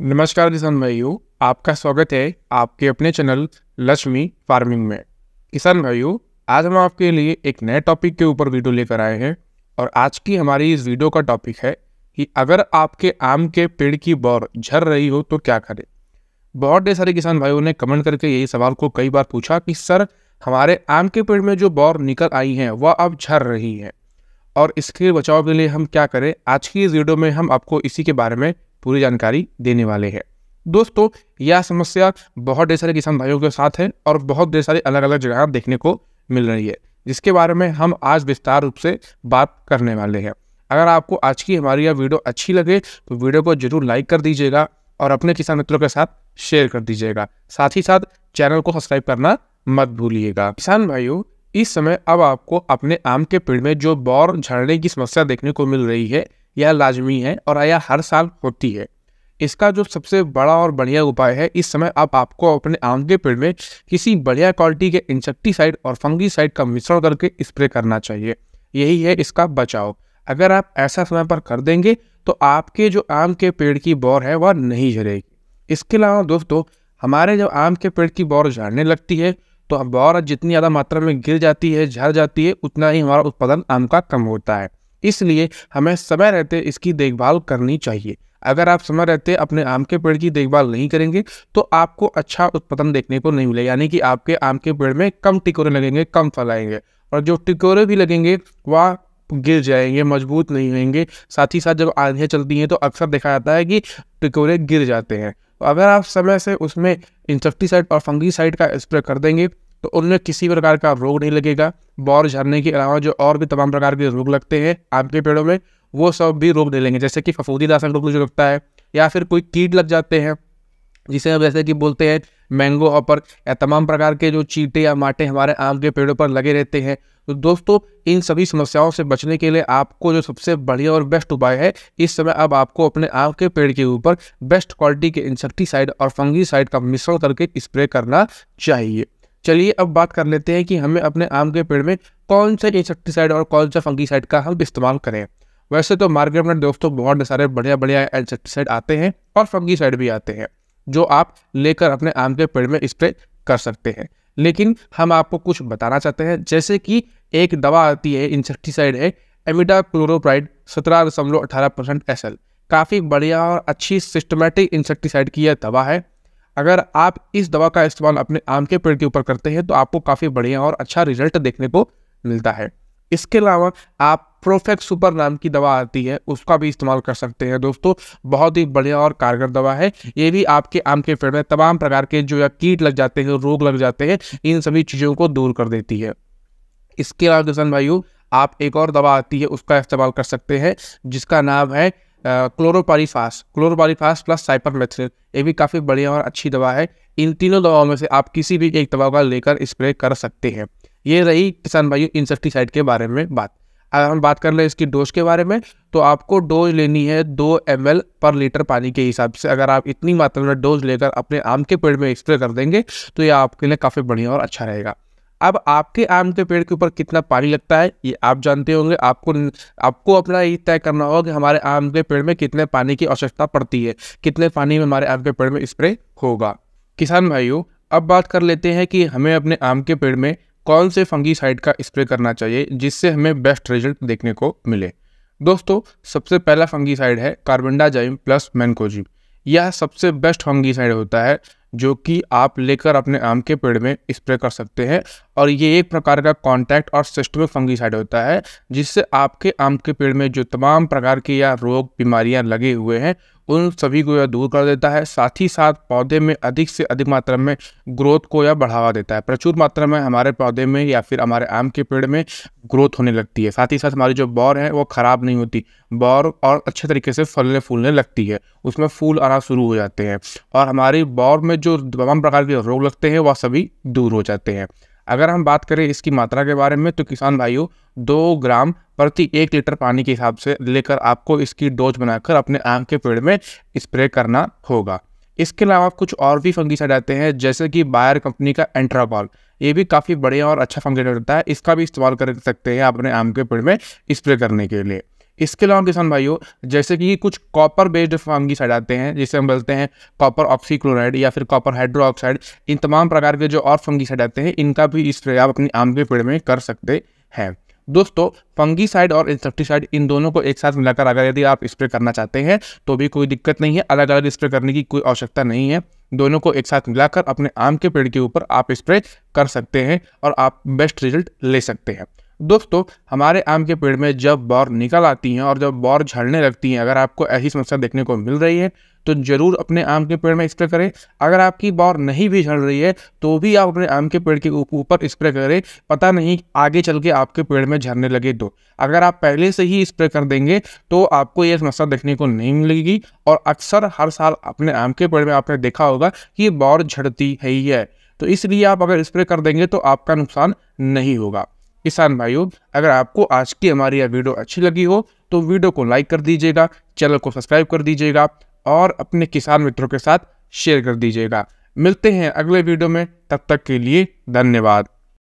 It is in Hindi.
नमस्कार किसान भाइयों आपका स्वागत है आपके अपने चैनल लक्ष्मी फार्मिंग में किसान भाइयों आज हम आपके लिए एक नए टॉपिक के ऊपर वीडियो लेकर आए हैं और आज की हमारी इस वीडियो का टॉपिक है कि अगर आपके आम के पेड़ की बौर झर रही हो तो क्या करें बहुत ढेर सारे किसान भाइयों ने कमेंट करके यही सवाल को कई बार पूछा कि सर हमारे आम के पेड़ में जो बौर निकल आई हैं वह अब झर रही है और इसके बचाव के लिए हम क्या करें आज की इस वीडियो में हम आपको इसी के बारे में पूरी जानकारी देने वाले हैं दोस्तों यह समस्या बहुत ढेर सारे किसान भाइयों के साथ है और बहुत ढेर सारी अलग अलग जगह देखने को मिल रही है जिसके बारे में हम आज विस्तार रूप से बात करने वाले हैं अगर आपको आज की हमारी यह वीडियो अच्छी लगे तो वीडियो को जरूर लाइक कर दीजिएगा और अपने किसान मित्रों के साथ शेयर कर दीजिएगा साथ ही साथ चैनल को सब्सक्राइब करना मत भूलिएगा किसान भाइयों इस समय अब आपको अपने आम के पेड़ में जो बौर झड़ने की समस्या देखने को मिल रही है यह लाजमी है और यह हर साल होती है इसका जो सबसे बड़ा और बढ़िया उपाय है इस समय आप आपको अपने आम के पेड़ में किसी बढ़िया क्वालिटी के इंसेक्टीसाइड और फंगीसाइड का मिश्रण करके स्प्रे करना चाहिए यही है इसका बचाव अगर आप ऐसा समय पर कर देंगे तो आपके जो आम के पेड़ की बौर है वह नहीं झड़ेगी इसके अलावा दोस्तों हमारे जब आम के पेड़ की बौर झड़ने लगती है तो बौर जितनी ज़्यादा मात्रा में गिर जाती है झड़ जाती है उतना ही हमारा उत्पादन आम का कम होता है इसलिए हमें समय रहते इसकी देखभाल करनी चाहिए अगर आप समय रहते अपने आम के पेड़ की देखभाल नहीं करेंगे तो आपको अच्छा उत्पादन देखने को नहीं मिलेगा यानी कि आपके आम के पेड़ में कम टिकोरे लगेंगे कम फल आएंगे और जो टिकोरे भी लगेंगे वह गिर जाएंगे मजबूत नहीं होंगे साथ ही साथ जब आंधियाँ चलती हैं तो अक्सर देखा जाता है कि टिकोरे गिर जाते हैं तो अगर आप समय से उसमें इंसेक्टिसाइड और फंगीसाइड का स्प्रे कर देंगे तो उनमें किसी प्रकार का रोग नहीं लगेगा बौर झरने के अलावा जो और भी तमाम प्रकार के रोग लगते हैं आम के पेड़ों में वो सब भी रोग ले लेंगे जैसे कि फफूदी दासन रोग जो लगता है या फिर कोई कीट लग जाते हैं जिसे हम जैसे कि बोलते हैं मैंगो ऑपर या तमाम प्रकार के जो चीटे या माटे हमारे आम के पेड़ों पर लगे रहते हैं तो दोस्तों इन सभी समस्याओं से बचने के लिए आपको जो सबसे बढ़िया और बेस्ट उपाय है इस समय अब आपको अपने आम के पेड़ के ऊपर बेस्ट क्वालिटी के इंसेक्टिसाइड और फंगीसाइड का मिश्रण करके स्प्रे करना चाहिए चलिए अब बात कर लेते हैं कि हमें अपने आम के पेड़ में कौन सा इंसेक्टिसाइड और कौन सा फंगीसाइड का हम इस्तेमाल करें वैसे तो मार्केट में दोस्तों बहुत सारे बढ़िया बढ़िया इंसेक्टिसाइड आते हैं और फंगीसाइड भी आते हैं जो आप लेकर अपने आम के पेड़ में स्प्रे कर सकते हैं लेकिन हम आपको कुछ बताना चाहते हैं जैसे कि एक दवा आती है इंसेक्टिसाइड है एमिडा क्लोरोप्राइड सत्रह दशमलव अठारह परसेंट एस काफ़ी बढ़िया और अच्छी सिस्टमेटिक इंसेक्टिसाइड की यह दवा है अगर आप इस दवा का इस्तेमाल अपने आम के पेड़ के ऊपर करते हैं तो आपको काफ़ी बढ़िया और अच्छा रिजल्ट देखने को मिलता है इसके अलावा आप प्रोफेक्ट सुपर नाम की दवा आती है उसका भी इस्तेमाल कर सकते हैं दोस्तों बहुत ही बढ़िया और कारगर दवा है ये भी आपके आम के पेड़ में तमाम प्रकार के जो या कीट लग जाते हैं रोग लग जाते हैं इन सभी चीज़ों को दूर कर देती है इसके अलावा किसान भाइयों आप एक और दवा आती है उसका इस्तेमाल कर सकते हैं जिसका नाम है क्लोरोपारीफास क्लोरोपारीफास प्लस साइपरमेथ्रिन ये भी काफ़ी बढ़िया और अच्छी दवा है इन तीनों दवाओं में से आप किसी भी एक दवा का लेकर स्प्रे कर सकते हैं ये रही किसान भाइयों इंसेक्टिसाइड के बारे में बात अगर हम बात कर लें इसकी डोज के बारे में तो आपको डोज लेनी है दो एम पर लीटर पानी के हिसाब से अगर आप इतनी मात्रा में डोज लेकर अपने आम के पेड़ में स्प्रे कर देंगे तो ये आपके लिए काफ़ी बढ़िया और अच्छा रहेगा अब आपके आम के पेड़ के ऊपर कितना पानी लगता है ये आप जानते होंगे आपको आपको अपना ये तय करना होगा कि हमारे आम के पेड़ में कितने पानी की आवश्यकता पड़ती है कितने पानी में हमारे आम के पेड़ में स्प्रे होगा किसान भाइयों अब बात कर लेते हैं कि हमें अपने आम के पेड़ में कौन से फंगीसाइड का स्प्रे करना चाहिए जिससे हमें बेस्ट रिजल्ट देखने को मिले दोस्तों सबसे पहला फंगीसाइड है कार्बनडाजाइम प्लस मैनकोजिम यह सबसे बेस्ट फंगीसाइड होता है जो कि आप लेकर अपने आम के पेड़ में स्प्रे कर सकते हैं और ये एक प्रकार का कॉन्टैक्ट और सिस्टमिक फंगीसाइड होता है जिससे आपके आम के पेड़ में जो तमाम प्रकार के या रोग बीमारियां लगे हुए हैं उन सभी को यह दूर कर देता है साथ ही साथ पौधे में अधिक से अधिक मात्रा में ग्रोथ को यह बढ़ावा देता है प्रचुर मात्रा में हमारे पौधे में या फिर हमारे आम के पेड़ में ग्रोथ होने लगती है साथ ही साथ हमारी जो बौर है वो ख़राब नहीं होती बौर और अच्छे तरीके से फलने फूलने लगती है उसमें फूल आना शुरू हो जाते हैं और हमारी बौर में जो तमाम प्रकार के रोग लगते हैं वह सभी दूर हो जाते हैं अगर हम बात करें इसकी मात्रा के बारे में तो किसान भाइयों दो ग्राम प्रति एक लीटर पानी के हिसाब से लेकर आपको इसकी डोज बनाकर अपने आम के पेड़ में स्प्रे करना होगा इसके अलावा कुछ और भी फंगीसाइड आते हैं जैसे कि बायर कंपनी का एंट्रापॉल ये भी काफ़ी बढ़िया और अच्छा फंगीसाइड होता है इसका भी इस्तेमाल कर सकते हैं अपने आम के पेड़ में स्प्रे करने के लिए इसके अलावा किसान भाइयों जैसे कि कुछ कॉपर बेस्ड फंगीसाइड आते हैं जिसे हम बोलते हैं कॉपर ऑक्सीक्लोराइड या फिर कॉपर हाइड्रोक्साइड इन तमाम प्रकार के जो और फंगीसाइड आते हैं इनका भी स्प्रे आप अपनी आम के पेड़ में कर सकते हैं दोस्तों फंगीसाइड और इंसेक्टिसाइड इन दोनों को एक साथ मिलाकर अगर यदि आप स्प्रे करना चाहते हैं तो भी कोई दिक्कत नहीं है अलग अलग स्प्रे करने की कोई आवश्यकता नहीं है दोनों को एक साथ मिलाकर अपने आम के पेड़ के ऊपर आप स्प्रे कर सकते हैं और आप बेस्ट रिजल्ट ले सकते हैं दोस्तों हमारे आम के पेड़ में जब बौर निकल आती हैं और जब बौर झड़ने लगती हैं अगर आपको ऐसी समस्या देखने को मिल रही है तो ज़रूर अपने आम के पेड़ में स्प्रे करें अगर आपकी बौर नहीं भी झड़ रही है तो भी आप अपने आम के पेड़ के ऊपर स्प्रे करें पता नहीं आगे चल के आपके पेड़ में झड़ने लगे तो अगर आप पहले से ही स्प्रे कर देंगे तो आपको यह समस्या देखने को नहीं मिलेगी और अक्सर हर साल अपने आम के पेड़ में आपने देखा होगा कि बौर झड़ती है ही है तो इसलिए आप अगर स्प्रे कर देंगे तो आपका नुकसान नहीं होगा किसान भाइयों अगर आपको आज की हमारी यह वीडियो अच्छी लगी हो तो वीडियो को लाइक कर दीजिएगा चैनल को सब्सक्राइब कर दीजिएगा और अपने किसान मित्रों के साथ शेयर कर दीजिएगा मिलते हैं अगले वीडियो में तब तक के लिए धन्यवाद